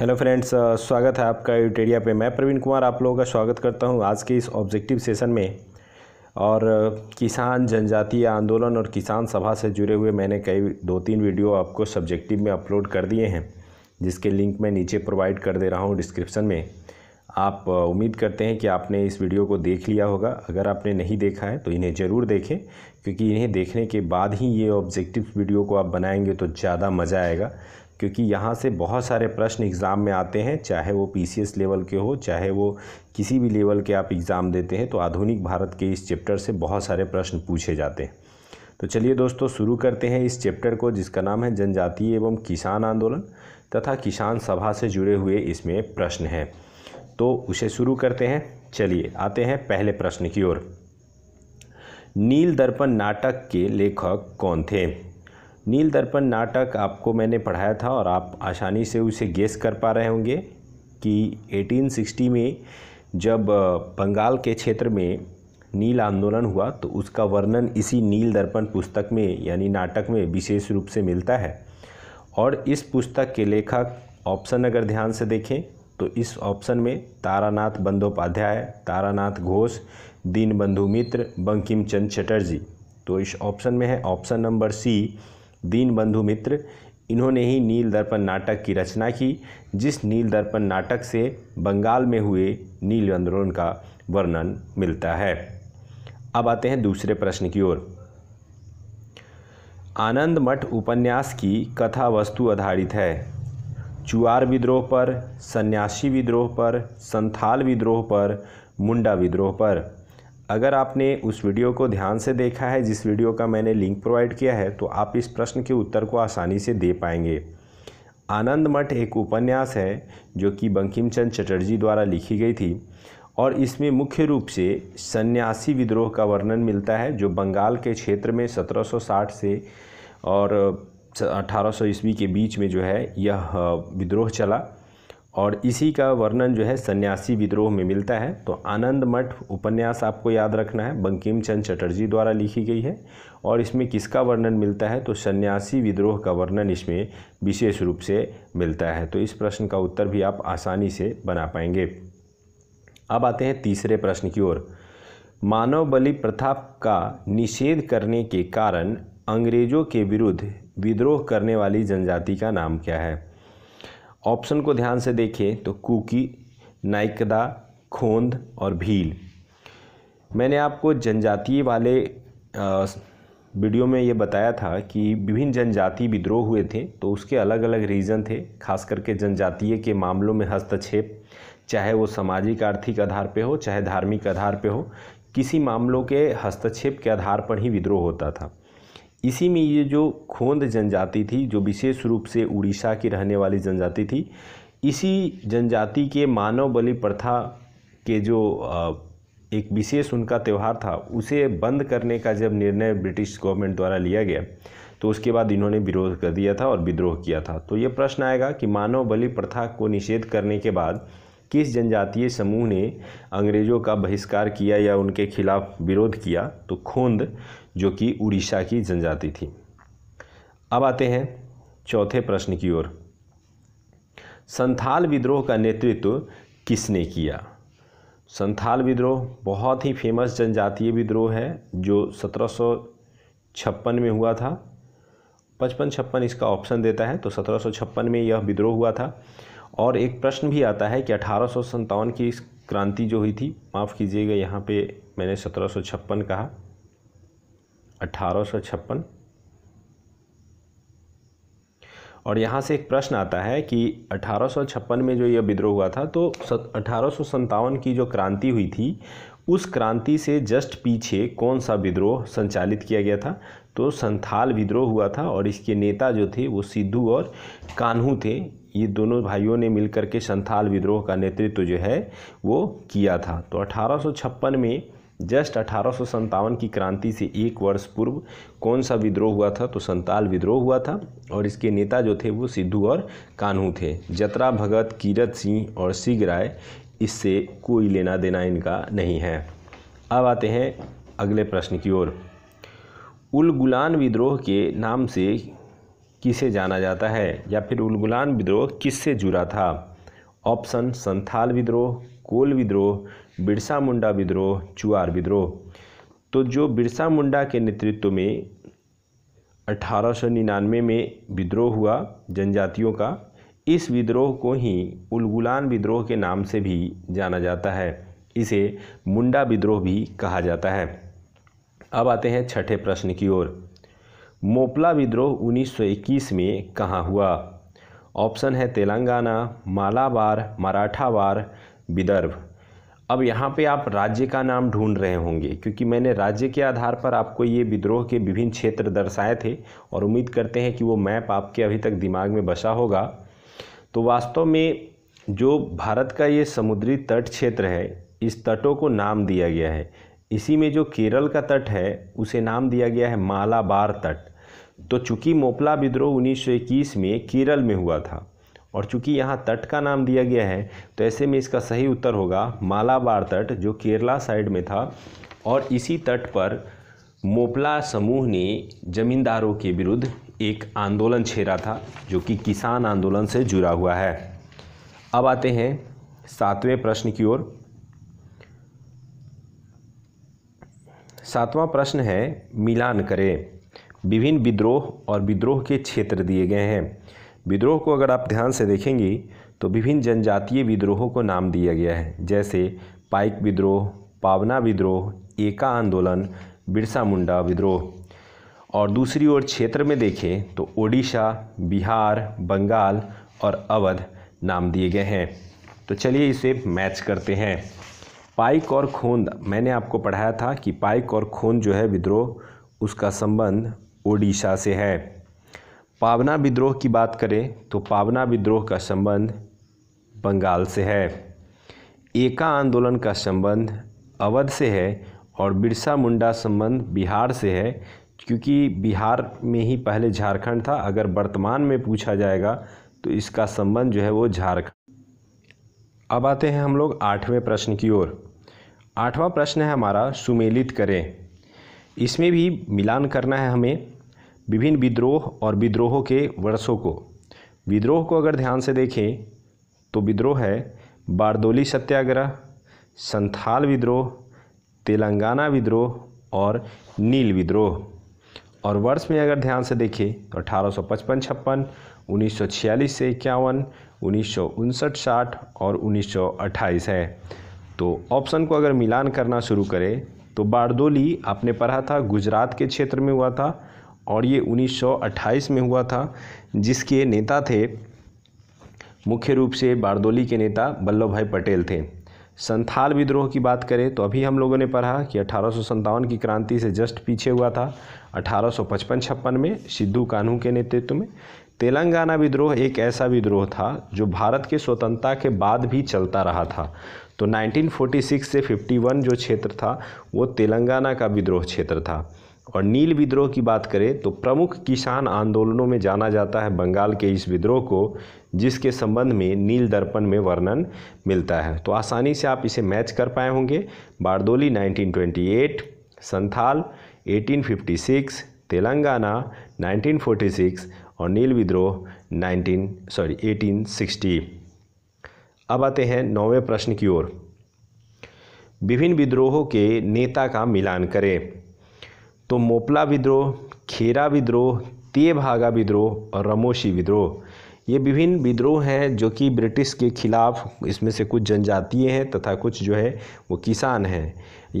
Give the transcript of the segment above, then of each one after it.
hello friends स्वागत है आपका यूटेरिया पे मैं प्रवीण कुमार आप लोगों का स्वागत करता हूं आज के इस ऑब्जेक्टिव सेशन में और किसान जनजातीय आंदोलन और किसान सभा से जुड़े हुए मैंने कई दो तीन वीडियो आपको सब्जेक्टिव में अपलोड कर दिए हैं जिसके लिंक मैं नीचे प्रोवाइड कर दे रहा हूँ डिस्क्रिप्सन में आप उम्मीद करते हैं कि आपने इस वीडियो को देख लिया होगा अगर आपने नहीं देखा है तो इन्हें ज़रूर देखें क्योंकि इन्हें देखने के बाद ही ये ऑब्जेक्टिव वीडियो को आप बनाएंगे तो ज़्यादा मज़ा आएगा क्योंकि यहाँ से बहुत सारे प्रश्न एग्ज़ाम में आते हैं चाहे वो पीसीएस लेवल के हो चाहे वो किसी भी लेवल के आप एग्ज़ाम देते हैं तो आधुनिक भारत के इस चैप्टर से बहुत सारे प्रश्न पूछे जाते हैं तो चलिए दोस्तों शुरू करते हैं इस चैप्टर को जिसका नाम है जनजातीय एवं किसान आंदोलन तथा किसान सभा से जुड़े हुए इसमें प्रश्न हैं तो उसे शुरू करते हैं चलिए आते हैं पहले प्रश्न की ओर नील दर्पण नाटक के लेखक कौन थे नील दर्पण नाटक आपको मैंने पढ़ाया था और आप आसानी से उसे गेस कर पा रहे होंगे कि 1860 में जब बंगाल के क्षेत्र में नील आंदोलन हुआ तो उसका वर्णन इसी नील दर्पण पुस्तक में यानी नाटक में विशेष रूप से मिलता है और इस पुस्तक के लेखक ऑप्शन अगर ध्यान से देखें तो इस ऑप्शन में तारानाथ बंदोपाध्याय तारानाथ घोष दीनबंधु मित्र बंकिम चंद चटर्जी तो इस ऑप्शन में है ऑप्शन नंबर सी दीन बंधु मित्र इन्होंने ही नील दर्पण नाटक की रचना की जिस नील दर्पण नाटक से बंगाल में हुए नील आंदोलन का वर्णन मिलता है अब आते हैं दूसरे प्रश्न की ओर आनंद मठ उपन्यास की कथा वस्तु आधारित है चुआर विद्रोह पर सन्यासी विद्रोह पर संथाल विद्रोह पर मुंडा विद्रोह पर अगर आपने उस वीडियो को ध्यान से देखा है जिस वीडियो का मैंने लिंक प्रोवाइड किया है तो आप इस प्रश्न के उत्तर को आसानी से दे पाएंगे आनंद मठ एक उपन्यास है जो कि बंकिम चंद चटर्जी द्वारा लिखी गई थी और इसमें मुख्य रूप से सन्यासी विद्रोह का वर्णन मिलता है जो बंगाल के क्षेत्र में 1760 से और 1800 ईस्वी के बीच में जो है यह विद्रोह चला और इसी का वर्णन जो है सन्यासी विद्रोह में मिलता है तो आनंद मठ उपन्यास आपको याद रखना है बंकिम चंद चटर्जी द्वारा लिखी गई है और इसमें किसका वर्णन मिलता है तो सन्यासी विद्रोह का वर्णन इसमें विशेष रूप से मिलता है तो इस प्रश्न का उत्तर भी आप आसानी से बना पाएंगे अब आते हैं तीसरे प्रश्न की ओर मानव बलि प्रथा का निषेध करने के कारण अंग्रेजों के विरुद्ध विद्रोह करने वाली जनजाति का नाम क्या है ऑप्शन को ध्यान से देखिए तो कुकी नाइकदा खोंद और भील मैंने आपको जनजातीय वाले वीडियो में ये बताया था कि विभिन्न जनजाति विद्रोह हुए थे तो उसके अलग अलग रीज़न थे खास करके जनजातीय के मामलों में हस्तक्षेप चाहे वो सामाजिक आर्थिक आधार पे हो चाहे धार्मिक आधार पे हो किसी मामलों के हस्तक्षेप के आधार पर ही विद्रोह होता था इसी में ये जो खोंद जनजाति थी जो विशेष रूप से उड़ीसा की रहने वाली जनजाति थी इसी जनजाति के मानव बलि प्रथा के जो एक विशेष उनका त्यौहार था उसे बंद करने का जब निर्णय ब्रिटिश गवर्नमेंट द्वारा लिया गया तो उसके बाद इन्होंने विरोध कर दिया था और विद्रोह किया था तो ये प्रश्न आएगा कि मानव बलि प्रथा को निषेध करने के बाद किस जनजातीय समूह ने अंग्रेज़ों का बहिष्कार किया या उनके खिलाफ विरोध किया तो खोंद जो कि उड़ीसा की जनजाति थी अब आते हैं चौथे प्रश्न की ओर संथाल विद्रोह का नेतृत्व किसने किया संथाल विद्रोह बहुत ही फेमस जनजातीय विद्रोह है जो सत्रह में हुआ था पचपन छप्पन इसका ऑप्शन देता है तो सत्रह में यह विद्रोह हुआ था और एक प्रश्न भी आता है कि अठारह की क्रांति जो हुई थी माफ़ कीजिएगा यहाँ पे मैंने सत्रह कहा 1856 और यहाँ से एक प्रश्न आता है कि 1856 में जो यह विद्रोह हुआ था तो अठारह की जो क्रांति हुई थी उस क्रांति से जस्ट पीछे कौन सा विद्रोह संचालित किया गया था तो संथाल विद्रोह हुआ था और इसके नेता जो थे वो सिद्धू और कान्हू थे ये दोनों भाइयों ने मिलकर के संथाल विद्रोह का नेतृत्व तो जो है वो किया था तो अठारह में जस्ट अठारह की क्रांति से एक वर्ष पूर्व कौन सा विद्रोह हुआ था तो संताल विद्रोह हुआ था और इसके नेता जो थे वो सिद्धू और कानू थे जतरा भगत कीरत सिंह और सिग राय इससे कोई लेना देना इनका नहीं है अब आते हैं अगले प्रश्न की ओर उल गुलान विद्रोह के नाम से किसे जाना जाता है या फिर उलगुलान विद्रोह किससे जुड़ा था ऑप्शन संथाल विद्रोह कोल विद्रोह बिरसा मुंडा विद्रोह चुआर विद्रोह तो जो बिरसा मुंडा के नेतृत्व में 1899 में विद्रोह हुआ जनजातियों का इस विद्रोह को ही उलगुलान विद्रोह के नाम से भी जाना जाता है इसे मुंडा विद्रोह भी कहा जाता है अब आते हैं छठे प्रश्न की ओर मोपला विद्रोह 1921 में कहाँ हुआ ऑप्शन है तेलंगाना मालाबार मराठावार विदर्भ अब यहाँ पे आप राज्य का नाम ढूंढ रहे होंगे क्योंकि मैंने राज्य के आधार पर आपको ये विद्रोह के विभिन्न क्षेत्र दर्शाए थे और उम्मीद करते हैं कि वो मैप आपके अभी तक दिमाग में बसा होगा तो वास्तव में जो भारत का ये समुद्री तट क्षेत्र है इस तटों को नाम दिया गया है इसी में जो केरल का तट है उसे नाम दिया गया है मालाबार तट तो चूँकि मोपला विद्रोह 1921 में केरल में हुआ था और चूंकि यहाँ तट का नाम दिया गया है तो ऐसे में इसका सही उत्तर होगा मालाबार तट जो केरला साइड में था और इसी तट पर मोपला समूह ने जमींदारों के विरुद्ध एक आंदोलन छेड़ा था जो कि किसान आंदोलन से जुड़ा हुआ है अब आते हैं सातवें प्रश्न की ओर सातवां प्रश्न है मिलान करें विभिन्न विद्रोह और विद्रोह के क्षेत्र दिए गए हैं विद्रोह को अगर आप ध्यान से देखेंगे तो विभिन्न जनजातीय विद्रोहों को नाम दिया गया है जैसे पाइक विद्रोह पावना विद्रोह एका आंदोलन बिरसा मुंडा विद्रोह और दूसरी ओर क्षेत्र में देखें तो ओडिशा बिहार बंगाल और अवध नाम दिए गए हैं तो चलिए इसे मैच करते हैं पाइक और खोंद मैंने आपको पढ़ाया था कि पाइक और खोंद जो है विद्रोह उसका संबंध ओडिशा से है पावना विद्रोह की बात करें तो पावना विद्रोह का संबंध बंगाल से है एका आंदोलन का संबंध अवध से है और बिरसा मुंडा संबंध बिहार से है क्योंकि बिहार में ही पहले झारखंड था अगर वर्तमान में पूछा जाएगा तो इसका संबंध जो है वो झारखंड अब आते हैं हम लोग आठवें प्रश्न की ओर आठवां प्रश्न है हमारा सुमेलित करें इसमें भी मिलान करना है हमें विभिन्न विद्रोह और विद्रोहों के वर्षों को विद्रोह को अगर ध्यान से देखें तो विद्रोह है बारदोली सत्याग्रह संथाल विद्रोह तेलंगाना विद्रोह और नील विद्रोह और वर्ष में अगर ध्यान से देखें तो अठारह सौ पचपन छप्पन उन्नीस सौ छियालीस से इक्यावन उन्नीस सौ उनसठ साठ और उन्नीस सौ अट्ठाईस है तो ऑप्शन को अगर मिलान करना शुरू करें तो बारदोली आपने पढ़ा था गुजरात के क्षेत्र में हुआ था और ये 1928 में हुआ था जिसके नेता थे मुख्य रूप से बारदोली के नेता वल्लभ भाई पटेल थे संथाल विद्रोह की बात करें तो अभी हम लोगों ने पढ़ा कि अठारह की क्रांति से जस्ट पीछे हुआ था अठारह सौ में सिद्धू कानू के नेतृत्व में तेलंगाना विद्रोह एक ऐसा विद्रोह था जो भारत के स्वतंत्रता के बाद भी चलता रहा था तो 1946 से 51 जो क्षेत्र था वो तेलंगाना का विद्रोह क्षेत्र था और नील विद्रोह की बात करें तो प्रमुख किसान आंदोलनों में जाना जाता है बंगाल के इस विद्रोह को जिसके संबंध में नील दर्पण में वर्णन मिलता है तो आसानी से आप इसे मैच कर पाए होंगे बारदोली 1928 संथाल 1856 तेलंगाना 1946 और नील विद्रोह 19 सॉरी 1860 अब आते हैं नौवें प्रश्न की ओर विभिन्न विद्रोहों के नेता का मिलान करें तो मोपला विद्रोह खेरा विद्रोह तेभागा विद्रोह और रमोशी विद्रोह ये विभिन्न विद्रोह हैं जो कि ब्रिटिश के खिलाफ इसमें से कुछ जनजातीय हैं तथा कुछ जो है वो किसान हैं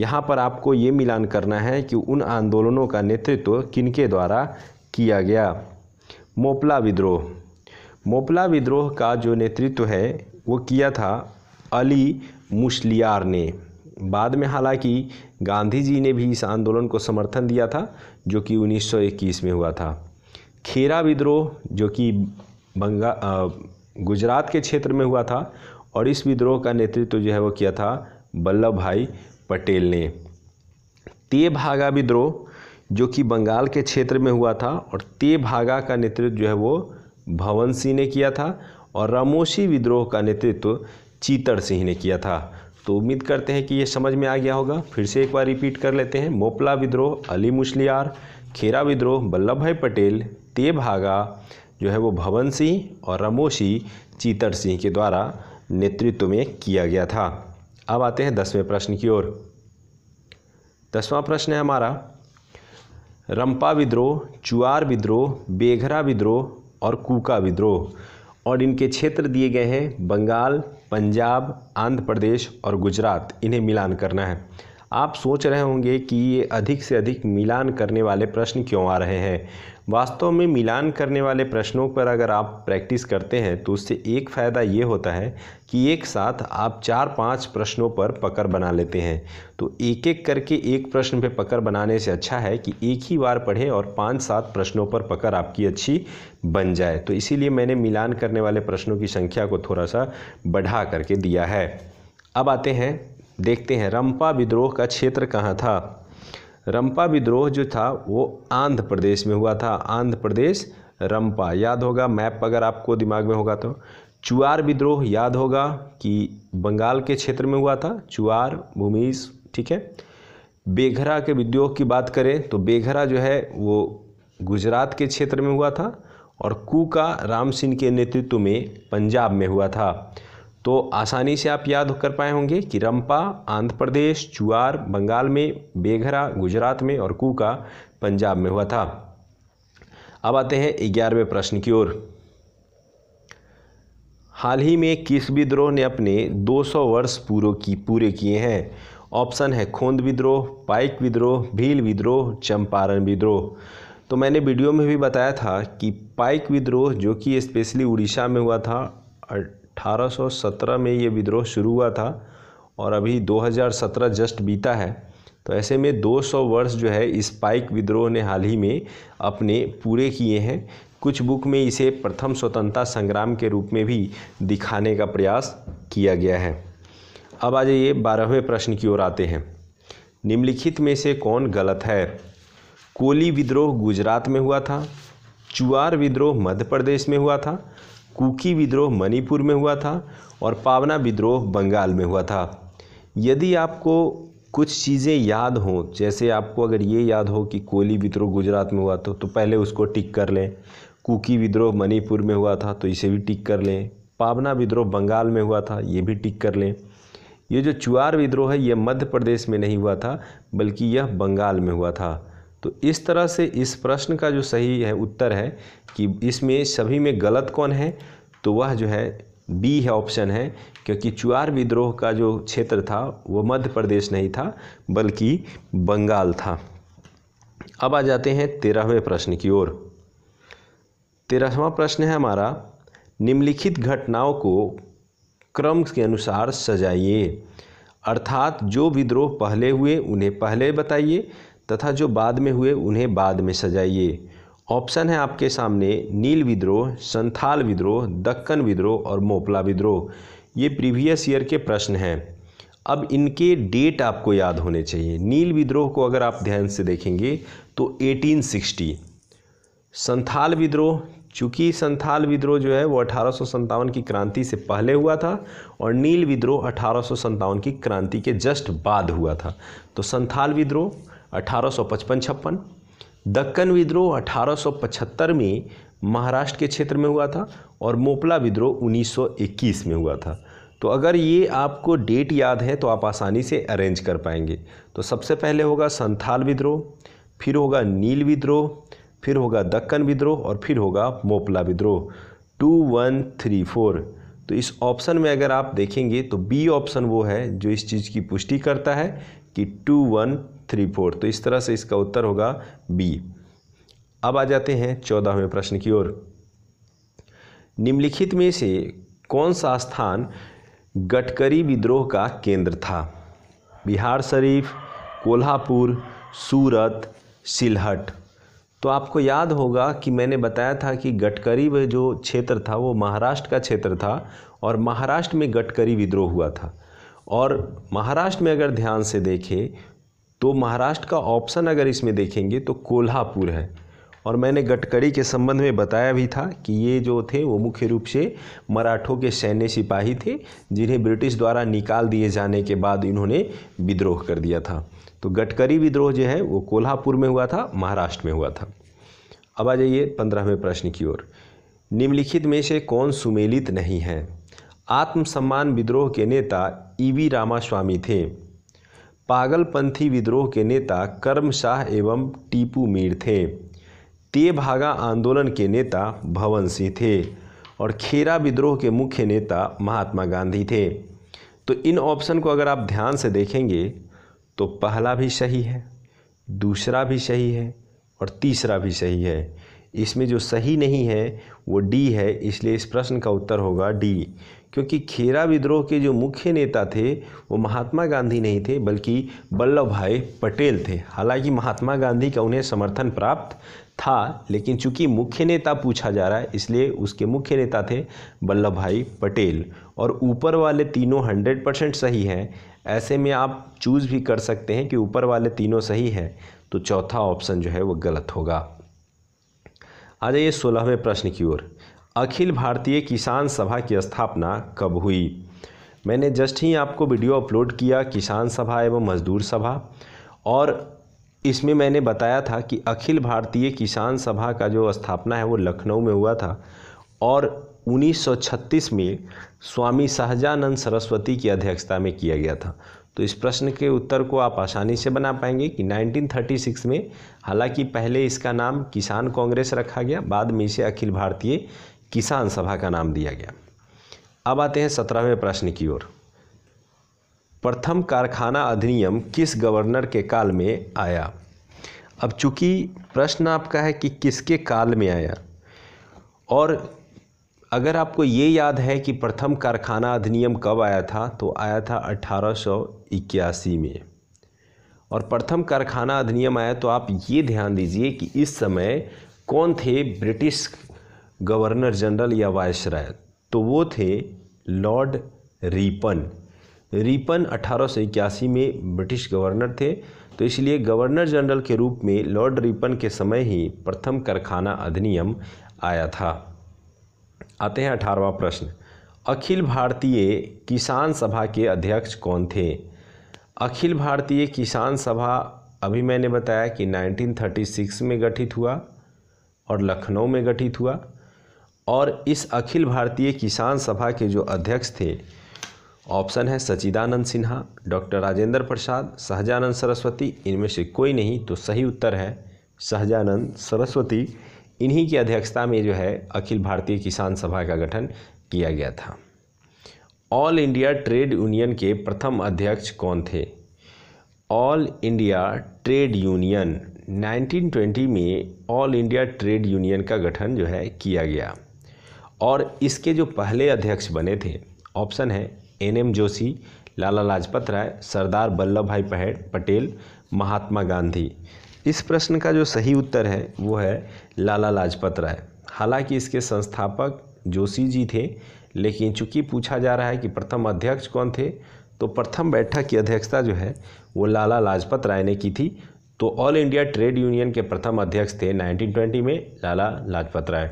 यहाँ पर आपको ये मिलान करना है कि उन आंदोलनों का नेतृत्व किनके द्वारा किया गया मोपला विद्रोह मोपला विद्रोह का जो नेतृत्व है वो किया था अली मुशलियार ने बाद में हालांकि गांधी जी ने भी इस आंदोलन को समर्थन दिया था जो कि 1921 में हुआ था खेरा विद्रोह जो कि बंगा गुजरात के क्षेत्र में हुआ था और इस विद्रोह का नेतृत्व जो है वो किया था वल्लभ भाई पटेल ने तेभागा विद्रोह जो कि बंगाल के क्षेत्र में हुआ था और तेभागा का नेतृत्व जो है वो भवन सिंह ने किया था और रामोशी विद्रोह का नेतृत्व चीतर सिंह ने किया था तो उम्मीद करते हैं कि ये समझ में आ गया होगा फिर से एक बार रिपीट कर लेते हैं मोपला विद्रोह अली मुस्लियार खेरा विद्रोह वल्लभ भाई पटेल तेभागा जो है वो भवन सिंह और रमोशी चीतर सिंह के द्वारा नेतृत्व में किया गया था अब आते हैं दसवें प्रश्न की ओर दसवां प्रश्न है हमारा रंपा विद्रोह चुआर विद्रोह बेघरा विद्रोह और कूका विद्रोह और इनके क्षेत्र दिए गए हैं बंगाल पंजाब आंध्र प्रदेश और गुजरात इन्हें मिलान करना है आप सोच रहे होंगे कि ये अधिक से अधिक मिलान करने वाले प्रश्न क्यों आ रहे हैं वास्तव में मिलान करने वाले प्रश्नों पर अगर आप प्रैक्टिस करते हैं तो उससे एक फ़ायदा ये होता है कि एक साथ आप चार पांच प्रश्नों पर पकड़ बना लेते हैं तो एक एक करके एक प्रश्न पे पकड़ बनाने से अच्छा है कि एक ही बार पढ़ें और पांच सात प्रश्नों पर पकड़ आपकी अच्छी बन जाए तो इसीलिए मैंने मिलान करने वाले प्रश्नों की संख्या को थोड़ा सा बढ़ा करके दिया है अब आते हैं देखते हैं रंपा विद्रोह का क्षेत्र कहाँ था रंपा विद्रोह जो था वो आंध्र प्रदेश में हुआ था आंध्र प्रदेश रंपा याद होगा मैप अगर आपको दिमाग में होगा तो चुआर विद्रोह याद होगा कि बंगाल के क्षेत्र में हुआ था चुआर भूमिज ठीक है बेघरा के विद्रोह की बात करें तो बेघरा जो है वो गुजरात के क्षेत्र में हुआ था और कूका राम सिंह के नेतृत्व में पंजाब में हुआ था तो आसानी से आप याद कर पाए होंगे कि रंपा आंध्र प्रदेश चुआर बंगाल में बेघरा गुजरात में और कूका पंजाब में हुआ था अब आते हैं ग्यारहवें प्रश्न की ओर हाल ही में किस विद्रोह ने अपने 200 वर्ष पूरे की पूरे किए हैं ऑप्शन है खोंद विद्रोह पाइक विद्रोह भील विद्रोह चंपारण विद्रोह तो मैंने वीडियो में भी बताया था कि पाइक विद्रोह जो कि स्पेशली उड़ीसा में हुआ था 1817 में ये विद्रोह शुरू हुआ था और अभी 2017 जस्ट बीता है तो ऐसे में 200 वर्ष जो है इस पाइक विद्रोह ने हाल ही में अपने पूरे किए हैं कुछ बुक में इसे प्रथम स्वतंत्रता संग्राम के रूप में भी दिखाने का प्रयास किया गया है अब आ जाइए बारहवें प्रश्न की ओर आते हैं निम्नलिखित में से कौन गलत है कोली विद्रोह गुजरात में हुआ था चुआर विद्रोह मध्य प्रदेश में हुआ था कुकी विद्रोह मणिपुर में हुआ था और पावना विद्रोह बंगाल में हुआ था यदि आपको कुछ चीज़ें याद हों जैसे आपको अगर ये याद हो कि कोली विद्रोह गुजरात में हुआ तो तो पहले उसको टिक कर लें कुकी विद्रोह मणिपुर में हुआ था तो इसे भी टिक कर लें पावना विद्रोह बंगाल में हुआ था ये भी टिक कर लें ये जो चुआर विद्रोह है ये मध्य प्रदेश में नहीं हुआ था बल्कि यह बंगाल में हुआ था तो इस तरह से इस प्रश्न का जो सही है उत्तर है कि इसमें सभी में गलत कौन है तो वह जो है बी है ऑप्शन है क्योंकि चुआर विद्रोह का जो क्षेत्र था वह मध्य प्रदेश नहीं था बल्कि बंगाल था अब आ जाते हैं तेरहवें प्रश्न की ओर तेरहवा प्रश्न है हमारा निम्नलिखित घटनाओं को क्रम के अनुसार सजाइए अर्थात जो विद्रोह पहले हुए उन्हें पहले बताइए तथा जो बाद में हुए उन्हें बाद में सजाइए ऑप्शन है आपके सामने नील विद्रोह संथाल विद्रोह दक्कन विद्रोह और मोपला विद्रोह ये प्रीवियस ईयर के प्रश्न हैं अब इनके डेट आपको याद होने चाहिए नील विद्रोह को अगर आप ध्यान से देखेंगे तो 1860 संथाल विद्रोह चूँकि संथाल विद्रोह जो है वो अठारह की क्रांति से पहले हुआ था और नील विद्रोह अठारह की क्रांति के जस्ट बाद हुआ था तो संथाल विद्रोह अठारह सौ पचपन छप्पन दक्कन विद्रोह 1875 में महाराष्ट्र के क्षेत्र में हुआ था और मोपला विद्रोह 1921 में हुआ था तो अगर ये आपको डेट याद है तो आप आसानी से अरेंज कर पाएंगे तो सबसे पहले होगा संथाल विद्रोह फिर होगा नील विद्रोह फिर होगा दक्कन विद्रोह और फिर होगा मोपला विद्रोह टू वन थ्री फोर तो इस ऑप्शन में अगर आप देखेंगे तो बी ऑप्शन वो है जो इस चीज़ की पुष्टि करता है कि टू वन थ्री फोर तो इस तरह से इसका उत्तर होगा बी अब आ जाते हैं चौदहवें प्रश्न की ओर निम्नलिखित में से कौन सा स्थान गटकरी विद्रोह का केंद्र था बिहार शरीफ कोल्हापुर सूरत सिलहट तो आपको याद होगा कि मैंने बताया था कि गटकरी वह जो क्षेत्र था वो महाराष्ट्र का क्षेत्र था और महाराष्ट्र में गटकरी विद्रोह हुआ था और महाराष्ट्र में अगर ध्यान से देखें तो महाराष्ट्र का ऑप्शन अगर इसमें देखेंगे तो कोल्हापुर है और मैंने गटकड़ी के संबंध में बताया भी था कि ये जो थे वो मुख्य रूप से मराठों के सैन्य सिपाही थे जिन्हें ब्रिटिश द्वारा निकाल दिए जाने के बाद इन्होंने विद्रोह कर दिया था तो गटकरी विद्रोह जो है वो कोल्हापुर में हुआ था महाराष्ट्र में हुआ था अब आ जाइए पंद्रहवें प्रश्न की ओर निम्नलिखित में से कौन सुमेलित नहीं है आत्मसम्मान विद्रोह के नेता ई वी रामास्वामी थे पागलपंथी विद्रोह के नेता कर्म शाह एवं टीपू मीर थे तेभागा आंदोलन के नेता भवन सिंह थे और खेरा विद्रोह के मुख्य नेता महात्मा गांधी थे तो इन ऑप्शन को अगर आप ध्यान से देखेंगे तो पहला भी सही है दूसरा भी सही है और तीसरा भी सही है इसमें जो सही नहीं है वो डी है इसलिए इस प्रश्न का उत्तर होगा डी क्योंकि खेरा विद्रोह के जो मुख्य नेता थे वो महात्मा गांधी नहीं थे बल्कि वल्लभ भाई पटेल थे हालांकि महात्मा गांधी का उन्हें समर्थन प्राप्त था लेकिन चूंकि मुख्य नेता पूछा जा रहा है इसलिए उसके मुख्य नेता थे वल्लभ भाई पटेल और ऊपर वाले तीनों हंड्रेड परसेंट सही हैं ऐसे में आप चूज़ भी कर सकते हैं कि ऊपर वाले तीनों सही हैं तो चौथा ऑप्शन जो है वो गलत होगा आ जाइए सोलहवें प्रश्न की ओर अखिल भारतीय किसान सभा की स्थापना कब हुई मैंने जस्ट ही आपको वीडियो अपलोड किया किसान सभा एवं मजदूर सभा और इसमें मैंने बताया था कि अखिल भारतीय किसान सभा का जो स्थापना है वो लखनऊ में हुआ था और 1936 में स्वामी सहजानंद सरस्वती की अध्यक्षता में किया गया था तो इस प्रश्न के उत्तर को आप आसानी से बना पाएंगे कि 1936 में हालांकि पहले इसका नाम किसान कांग्रेस रखा गया बाद में इसे अखिल भारतीय किसान सभा का नाम दिया गया अब आते हैं सत्रहवें प्रश्न की ओर प्रथम कारखाना अधिनियम किस गवर्नर के काल में आया अब चूंकि प्रश्न आपका है कि किसके काल में आया और अगर आपको ये याद है कि प्रथम कारखाना अधिनियम कब आया था तो आया था अठारह में और प्रथम कारखाना अधिनियम आया तो आप ये ध्यान दीजिए कि इस समय कौन थे ब्रिटिश गवर्नर जनरल या वायसराय तो वो थे लॉर्ड रीपन रीपन अठारह में ब्रिटिश गवर्नर थे तो इसलिए गवर्नर जनरल के रूप में लॉर्ड रीपन के समय ही प्रथम कारखाना अधिनियम आया था आते हैं अठारहवा प्रश्न अखिल भारतीय किसान सभा के अध्यक्ष कौन थे अखिल भारतीय किसान सभा अभी मैंने बताया कि 1936 में गठित हुआ और लखनऊ में गठित हुआ और इस अखिल भारतीय किसान सभा के जो अध्यक्ष थे ऑप्शन है सचिदानंद सिन्हा डॉक्टर राजेंद्र प्रसाद सहजानंद सरस्वती इनमें से कोई नहीं तो सही उत्तर है सहजानंद सरस्वती इन्हीं की अध्यक्षता में जो है अखिल भारतीय किसान सभा का गठन किया गया था ऑल इंडिया ट्रेड यूनियन के प्रथम अध्यक्ष कौन थे ऑल इंडिया ट्रेड यूनियन 1920 में ऑल इंडिया ट्रेड यूनियन का गठन जो है किया गया और इसके जो पहले अध्यक्ष बने थे ऑप्शन है एन एम जोशी लाला लाजपत राय सरदार वल्लभ भाई पटेल महात्मा गांधी इस प्रश्न का जो सही उत्तर है वो है लाला लाजपत राय हालांकि इसके संस्थापक जोशी जी थे लेकिन चूंकि पूछा जा रहा है कि प्रथम अध्यक्ष कौन थे तो प्रथम बैठक की अध्यक्षता जो है वो लाला लाजपत राय ने की थी तो ऑल इंडिया ट्रेड यूनियन के प्रथम अध्यक्ष थे 1920 में लाला लाजपत राय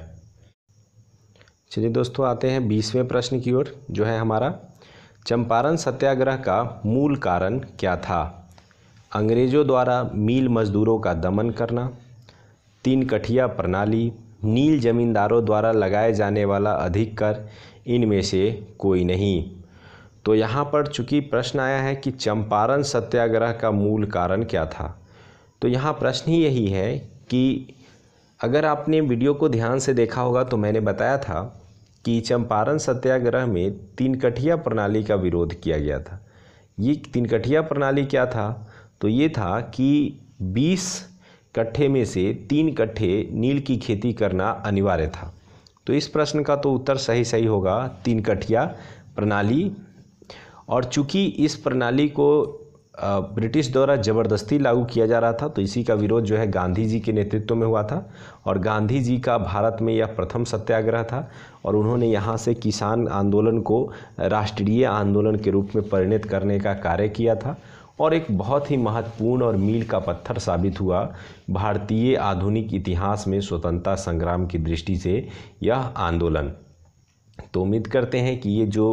चलिए दोस्तों आते हैं बीसवें प्रश्न की ओर जो है हमारा चंपारण सत्याग्रह का मूल कारण क्या था अंग्रेज़ों द्वारा मिल मज़दूरों का दमन करना तीन कठिया प्रणाली नील जमींदारों द्वारा लगाए जाने वाला अधिक कर इनमें से कोई नहीं तो यहाँ पर चूंकि प्रश्न आया है कि चंपारण सत्याग्रह का मूल कारण क्या था तो यहाँ प्रश्न ही यही है कि अगर आपने वीडियो को ध्यान से देखा होगा तो मैंने बताया था कि चंपारण सत्याग्रह में तीन कठिया प्रणाली का विरोध किया गया था ये तीन कठिया प्रणाली क्या था तो ये था कि 20 कट्ठे में से तीन कट्ठे नील की खेती करना अनिवार्य था तो इस प्रश्न का तो उत्तर सही सही होगा तीन कठिया प्रणाली और चूंकि इस प्रणाली को ब्रिटिश द्वारा ज़बरदस्ती लागू किया जा रहा था तो इसी का विरोध जो है गांधी जी के नेतृत्व में हुआ था और गांधी जी का भारत में यह प्रथम सत्याग्रह था और उन्होंने यहाँ से किसान आंदोलन को राष्ट्रीय आंदोलन के रूप में परिणत करने का कार्य किया था और एक बहुत ही महत्वपूर्ण और मील का पत्थर साबित हुआ भारतीय आधुनिक इतिहास में स्वतंत्रता संग्राम की दृष्टि से यह आंदोलन तो उम्मीद करते हैं कि ये जो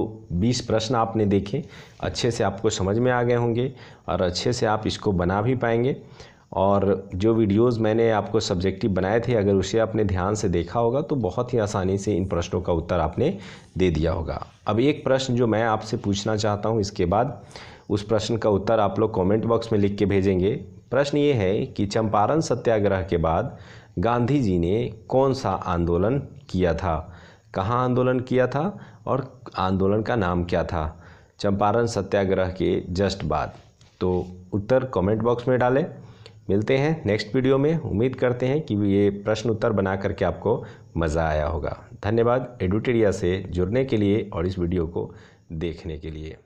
20 प्रश्न आपने देखे अच्छे से आपको समझ में आ गए होंगे और अच्छे से आप इसको बना भी पाएंगे और जो वीडियोस मैंने आपको सब्जेक्टिव बनाए थे अगर उसे आपने ध्यान से देखा होगा तो बहुत ही आसानी से इन प्रश्नों का उत्तर आपने दे दिया होगा अब एक प्रश्न जो मैं आपसे पूछना चाहता हूँ इसके बाद उस प्रश्न का उत्तर आप लोग कमेंट बॉक्स में लिख के भेजेंगे प्रश्न ये है कि चंपारण सत्याग्रह के बाद गांधी जी ने कौन सा आंदोलन किया था कहाँ आंदोलन किया था और आंदोलन का नाम क्या था चंपारण सत्याग्रह के जस्ट बाद तो उत्तर कमेंट बॉक्स में डालें मिलते हैं नेक्स्ट वीडियो में उम्मीद करते हैं कि ये प्रश्न उत्तर बना करके आपको मज़ा आया होगा धन्यवाद एडुटेरिया से जुड़ने के लिए और इस वीडियो को देखने के लिए